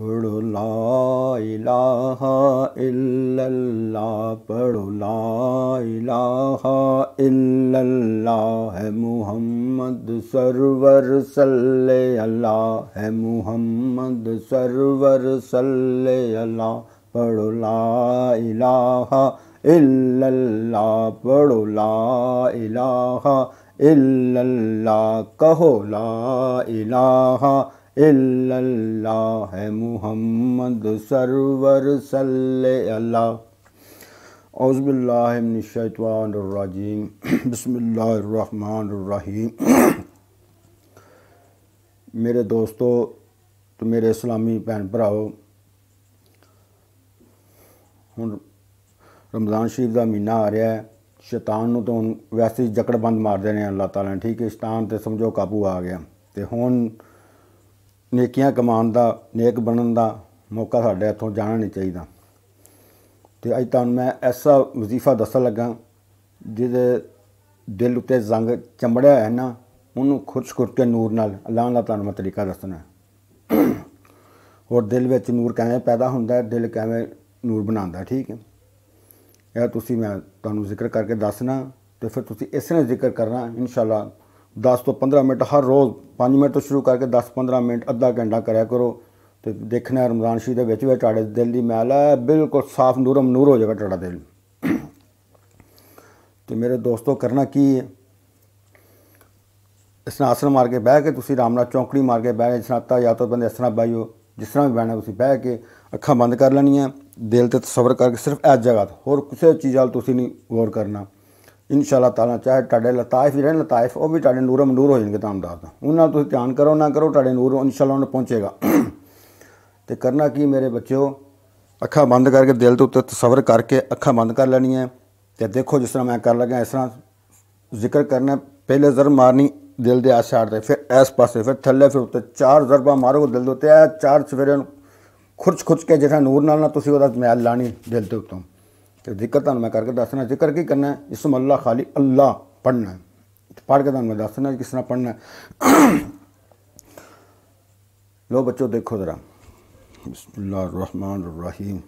पढ़ो ला इलाहा इल्लल्लाह पढ़ो ला इलाहा इल्लल्लाह है मोहम्मद सरवर सल्ले अल्लाह है मोहम्मद सरवर सल्ले अल्लाह पढ़ो ला इलाहा इल्लल्लाह पढ़ो ला इलाहा इल्लल्लाह कहो ला इलाहा इल्लल्लाह है मुहम्मद सरवर सल्लल्लाह औज़बिल्लाशतवानरजीम बसमीम मेरे दोस्तों ਤੇ ਮੇਰੇ ਇਸਲਾਮੀ ਭੈਣ ਭਰਾਓ ਹੁਣ ਰਮਜ਼ਾਨ ਸ਼ਰੀਫ ਦਾ ਮਹੀਨਾ ਆ ਰਿਹਾ ਹੈ ਸ਼ੈਤਾਨ ਨੂੰ ਤਾਂ ਵੈਸੇ ਹੀ ਜਕੜਬੰਦ ਮਾਰਦੇ ਨੇ ਅੱਲਾਹ ਤਾਲਾ ਨੇ ਠੀਕ ਹੈ ਸ਼ੈਤਾਨ ਤੇ ਸਮਝੋ ਕਾਬੂ ਆ ਗਿਆ ਤੇ ਹੁਣ ਨੇਕੀਆਂ ਕਮਾਉਣ ਦਾ ਨੇਕ ਬਣਨ ਦਾ ਮੌਕਾ ਸਾਡੇ ਹੱਥੋਂ ਜਾਣਾ ਨਹੀਂ ਚਾਹੀਦਾ ਤੇ ਅੱਜ ਤੁਹਾਨੂੰ ਮੈਂ ਐਸਾ ਵਜ਼ੀਫਾ ਦੱਸਣ ਲੱਗਾ ਜਿਹਦੇ ਦਿਲ ਉੱਤੇ ਜ਼ੰਗ ਚੰਬੜਿਆ ਹੈ ਨਾ ਉਹਨੂੰ ਖੁਸ਼ ਕੇ ਨੂਰ ਨਾਲ ਅੱਲਾਹ ਦਾ ਤੁਹਾਨੂੰ ਮੈਂ ਤਰੀਕਾ ਦੱਸਣਾ ਔਰ ਦਿਲ ਵਿੱਚ ਨੂਰ ਕਿਵੇਂ ਪੈਦਾ ਹੁੰਦਾ ਹੈ ਦਿਲ ਕਿਵੇਂ ਨੂਰ ਬਣਾਉਂਦਾ ਠੀਕ ਹੈ ਇਹ ਤੁਸੀਂ ਮੈਂ ਤੁਹਾਨੂੰ ਜ਼ਿਕਰ ਕਰਕੇ ਦੱਸਣਾ ਤੇ ਫਿਰ ਤੁਸੀਂ ਇਸ ਨੇ ਜ਼ਿਕਰ ਕਰਨਾ ਇਨਸ਼ਾਅੱਲਾ 10 ਤੋਂ 15 ਮਿੰਟ ਹਰ ਰੋਜ਼ 5 ਮਿੰਟ ਤੋਂ ਸ਼ੁਰੂ ਕਰਕੇ 10-15 ਮਿੰਟ ਅੱਧਾ ਘੰਟਾ ਕਰਿਆ ਕਰੋ ਤੇ ਦੇਖਣਾ ਰਮਜ਼ਾਨ ਸ਼ਰੀਫ ਦੇ ਵਿੱਚ ਵਿੱਚ ਤੁਹਾਡੇ ਦਿਲ ਦੀ ਮੈਲ ਹੈ ਬਿਲਕੁਲ ਸਾਫ਼ ਨੂਰਮ ਨੂਰ ਹੋ ਜਾਏਗਾ ਤੁਹਾਡਾ ਦਿਲ ਤੇ ਮੇਰੇ ਦੋਸਤੋ ਕਰਨਾ ਕੀ ਹੈ ਇਸ ਨਾਲ ਆਸਣ ਮਾਰ ਕੇ ਬਹਿ ਕੇ ਤੁਸੀਂ ਰਾਮਨਾ ਚੌਂਕੜੀ ਮਾਰ ਕੇ ਬਹਿ ਜਿਸ ਨਾਤਾ ਜਾਂ ਤਾਂ ਬੰਦੇ ਇਸ ਤਰ੍ਹਾਂ ਬਾਈਓ ਜਿਸ ਤਰ੍ਹਾਂ ਵੀ ਬਹਿਣਾ ਤੁਸੀਂ ਬਹਿ ਕੇ ਅੱਖਾਂ ਬੰਦ ਕਰ ਲੈਣੀਆਂ ਦਿਲ ਤੇ ਤਸਵਰ ਕਰਕੇ ਸਿਰਫ ਇਸ ਜਗ੍ਹਾ ਤੇ ਹੋਰ ਕਿਸੇ ਚੀਜ਼ ਵੱਲ ਤੁਸੀਂ ਨਹੀਂ ਗੌਰ ਕਰਨਾ ਇਨਸ਼ਾਅੱਲਾ ਤਾਲਾ ਚਾਹੇ ਤੁਹਾਡੇ ਲਤਾਇਫ ਹੀ ਰਹਿਣ ਲਤਾਇਫ ਉਹ ਵੀ ਤੁਹਾਡੇ ਨੂਰ ਮਨੂਰ ਹੋ ਜਾਣਗੇ ਤਾਮਦਾਰ ਦੱਸਦਾ ਉਹਨਾਂ ਨਾਲ ਤੁਸੀਂ ਧਿਆਨ ਕਰੋ ਨਾ ਕਰੋ ਤੁਹਾਡੇ ਨੂਰ ਇਨਸ਼ਾਅੱਲਾ ਉਹਨਾਂ ਪਹੁੰਚੇਗਾ ਤੇ ਕਰਨਾ ਕੀ ਮੇਰੇ ਬੱਚਿਓ ਅੱਖਾਂ ਬੰਦ ਕਰਕੇ ਦਿਲ ਦੇ ਉੱਤੇ ਤਸਵਰ ਕਰਕੇ ਅੱਖਾਂ ਬੰਦ ਕਰ ਲੈਣੀਆਂ ਤੇ ਦੇਖੋ ਜਿਸ ਤਰ੍ਹਾਂ ਮੈਂ ਕਰ ਲੱਗਾ ਇਸ ਤਰ੍ਹਾਂ ਜ਼ਿਕਰ ਕਰਨਾ ਪਹਿਲੇ ਜ਼ਰ ਮਾਰਨੀ ਦਿਲ ਦੇ ਆਸਾਰ ਤੇ ਫਿਰ ਇਸ ਪਾਸੇ ਫਿਰ ਥੱਲੇ ਫਿਰ ਉੱਤੇ ਚਾਰ ਜ਼ਰਬਾ ਮਾਰੋ ਦਿਲ ਦੇ ਉੱਤੇ ਚਾਰ ਸਵੇਰੇ ਖੁਰਚ ਖੁਰਚ ਕੇ ਜਿਹੜਾ ਨੂਰ ਨਾਲ ਨਾ ਤੁਸੀਂ ਉਹਦਾ ਮੈਲ ਲਾਣੀ ਦਿਲ ਦੇ ਉੱਤੋਂ तो तुम मैं करके दसना जिक्र की करना है मल्ला खाली अल्लाह पढ़ना है तो पढ़ के मैं दसना किस तरह पढ़ना है लो बच्चों देखो ज़रा बसमान रहीम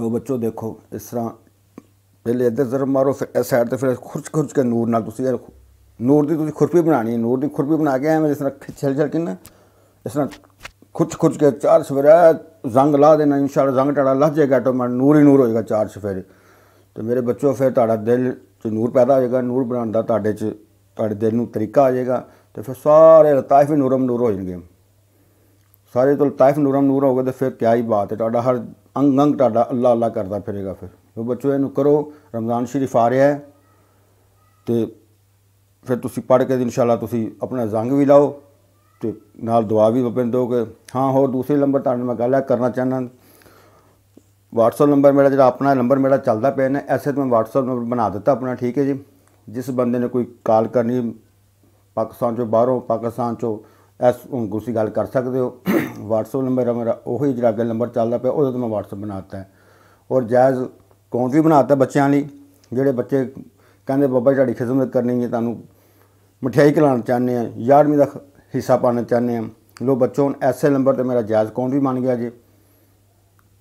ਲੋ ਬੱਚੋ ਦੇਖੋ ਇਸ ਤਰ੍ਹਾਂ ਪਹਿਲੇ ਇੱਧਰ ਜ਼ਰ ਮਾਰੋ ਫਿਰ ਇਸ ਸਾਈਡ ਤੇ ਫਿਰ ਖੁਰਚ ਖੁਰਚ ਕੇ ਨੂਰ ਨਾਲ ਤੁਸੀਂ ਨੂਰ ਦੀ ਤੁਸੀਂ ਖੁਰਪੀ ਬਣਾਣੀ ਹੈ ਨੂਰ ਦੀ ਖੁਰਪੀ ਬਣਾ ਕੇ ਐਵੇਂ ਜਿਸ ਤਰ੍ਹਾਂ ਛਲ ਛਲ ਕੇ ਨਾ ਇਸ ਤਰ੍ਹਾਂ ਖੁਰਚ ਖੁਰਚ ਕੇ ਚਾਰ ਸਵੇਰਾ ਜ਼ੰਗ ਲਾ ਦੇਣਾ ਇਨਸ਼ਾਅੱਲਾ ਜ਼ੰਗ ਟੜਾ ਲੱਜ ਜਾਏਗਾ ਮਨ ਨੂਰ ਹੀ ਨੂਰ ਹੋਏਗਾ ਚਾਰ ਸਵੇਰੇ ਤੇ ਮੇਰੇ ਬੱਚੋ ਫਿਰ ਤੁਹਾਡਾ ਦਿਲ ਚ ਨੂਰ ਪੈਦਾ ਹੋਏਗਾ ਨੂਰ ਬਣਾਉਣ ਦਾ ਤੁਹਾਡੇ ਚ ਤੁਹਾਡੇ ਦਿਲ ਨੂੰ ਤਰੀਕਾ ਆ ਜਾਏਗਾ ਤੇ ਫਿਰ ਸਾਰੇ ਲਤਾਇਫ ਨੂਰਮ ਨੂਰ ਹੋ ਜਾਣਗੇ ਸਾਰੇ ਤੋਂ ਤਾਇਫ ਨੂਰਮ ਨੂਰ ਹੋਗੇ ਤਾਂ ਫਿਰ ਕਿਆ ਹੀ ਬਾਤ ਹੈ ਤੁਹਾਡਾ ਹਰ ਅੰਗ ਅੰਗ ਤੁਹਾਡਾ ਅੱਲਾ ਅੱਲਾ ਕਰਦਾ ਫਿਰੇਗਾ ਫਿਰ ਉਹ ਬੱਚੋ ਇਹਨੂੰ ਕਰੋ ਰਮਜ਼ਾਨ ਸ਼ਰੀਫ ਆ ਰਿਹਾ ਹੈ ਤੇ ਫਿਰ ਤੁਸੀਂ ਪੜ੍ਹ ਕੇ ਇਨਸ਼ਾਅੱਲਾ ਤੁਸੀਂ ਆਪਣਾ ਜ਼ੰਗ ਵੀ ਲਾਓ ਤੇ ਨਾਲ ਦੁਆ ਵੀ ਬਪਿੰਦ ਦੋਗੇ ਹਾਂ ਹੋਰ ਦੂਸਰੇ ਨੰਬਰ ਤੁਹਾਨੂੰ ਮੈਂ ਗੱਲ ਕਰਨਾ ਚਾਹਨਾ WhatsApp ਨੰਬਰ ਮੇਰਾ ਜਿਹੜਾ ਆਪਣਾ ਨੰਬਰ ਮੇਰਾ ਚੱਲਦਾ ਪਿਆ ਨੇ ਐਸੇ ਤੋਂ ਮੈਂ WhatsApp ਨੰਬਰ ਬਣਾ ਦਿੱਤਾ ਆਪਣਾ ਠੀਕ ਹੈ ਜੀ ਜਿਸ ਬੰਦੇ ਨੇ ਕੋਈ ਕਾਲ ਕਰਨੀ ਪਾਕਿਸਤਾਨ ਚੋਂ ਬਾਹਰੋਂ ਪਾਕਿਸਤਾਨ ਚੋਂ ਐਸ ਤੁਸੀਂ ਗੱਲ ਕਰ ਸਕਦੇ ਹੋ WhatsApp ਨੰਬਰ ਮੇਰਾ ਉਹੀ ਜਿਹੜਾ ਅੱਗੇ ਨੰਬਰ ਚੱਲਦਾ ਪਿਆ ਉਹਦੇ ਤੋਂ ਮੈਂ WhatsApp ਬਣਾਤਾ ਔਰ ਜਾਇਜ਼ ਅਕਾਊਂਟ ਵੀ ਬਣਾਤਾ ਬੱਚਿਆਂ ਲਈ ਜਿਹੜੇ ਬੱਚੇ ਕਹਿੰਦੇ ਬੱਬਾ ਤੁਹਾਡੀ ਖਿਦਮਤ ਕਰਨੀ ਹੈ ਤੁਹਾਨੂੰ ਮਠਿਆਈ ਖਿਲਾਣਾ ਚਾਹੁੰਦੇ ਆ 11ਵੀਂ ਦਾ ਹਿੱਸਾ ਪਾਣਾ ਚਾਹੁੰਦੇ ਆ ਲੋ ਬੱਚੋ ਐਸੇ ਨੰਬਰ ਤੇ ਮੇਰਾ ਜਾਇਜ਼ ਅਕਾਊਂਟ ਵੀ ਬਣ ਗਿਆ ਜੀ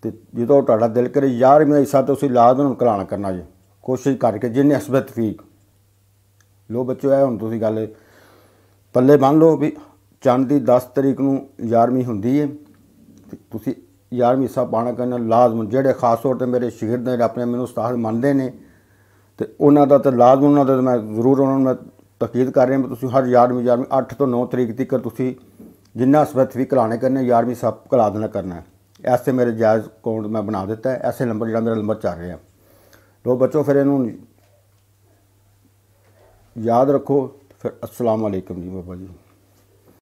ਤੇ ਜਦੋਂ ਤੁਹਾਡਾ ਦਿਲ ਕਰੇ ਯਾਰ ਮੇਰਾ ਹਿੱਸਾ ਤੁਸੀਂ ਲਾਜ਼ਮ ਨੂੰ ਖਿਲਾਣਾ ਕਰਨਾ ਜੀ ਕੋਸ਼ਿਸ਼ ਕਰਕੇ ਜਿੰਨੇ ਅਸਬਤ ਫੀਕ ਲੋ ਬੱਚੋ ਇਹ ਹੁਣ ਤੁਸੀਂ ਗੱਲ ਪੱਲੇ ਬੰਨ ਲਓ ਵੀ ਚੰਨ ਦੀ 10 ਤਰੀਕ ਨੂੰ 11ਵੀਂ ਹੁੰਦੀ ਹੈ ਤੁਸੀਂ 11ਵੀਂ ਸਾਹਿਬ ਪਾਣਾ ਕਰਨਾ ਲਾਜ਼ਮ ਜਿਹੜੇ ਖਾਸ ਤੌਰ ਤੇ ਮੇਰੇ ਸ਼ਹਿਰ ਨੇ ਆਪਣੇ ਮੈਨੂੰ ਉਸਤਾਦ ਮੰਨਦੇ ਨੇ ਤੇ ਉਹਨਾਂ ਦਾ ਤਾਂ ਲਾਜ਼ਮ ਉਹਨਾਂ ਦਾ ਮੈਂ ਜ਼ਰੂਰ ਉਹਨਾਂ ਨੂੰ ਤਕੀਦ ਕਰ ਰਿਹਾ ਮੈਂ ਤੁਸੀਂ ਹਰ 11ਵੀਂ 11ਵੀਂ 8 ਤੋਂ 9 ਤਰੀਕ ਤੱਕ ਤੁਸੀਂ ਜਿੰਨਾ ਵੀ ਕਲਾਣੇ ਕਰਨੇ 11ਵੀਂ ਸਾਹਿਬ ਕਲਾ ਦੇਣਾ ਕਰਨਾ ਐਸੇ ਮੇਰੇ ਜਾਇਜ਼ ਕੋਡ ਮੈਂ ਬਣਾ ਦਿੱਤਾ ਹੈ ਐਸੇ ਨੰਬਰ ਜਿਹੜਾ ਮੇਰਾ ਨੰਬਰ ਚੱਲ ਰਿਹਾ ਲੋ ਬੱਚੋ ਫਿਰ ਇਹਨੂੰ ਯਾਦ ਰੱਖੋ ਫਿਰ ਅਸਲਾਮ ਅਲੈਕਮ ਜੀ ਬਾਬਾ ਜੀ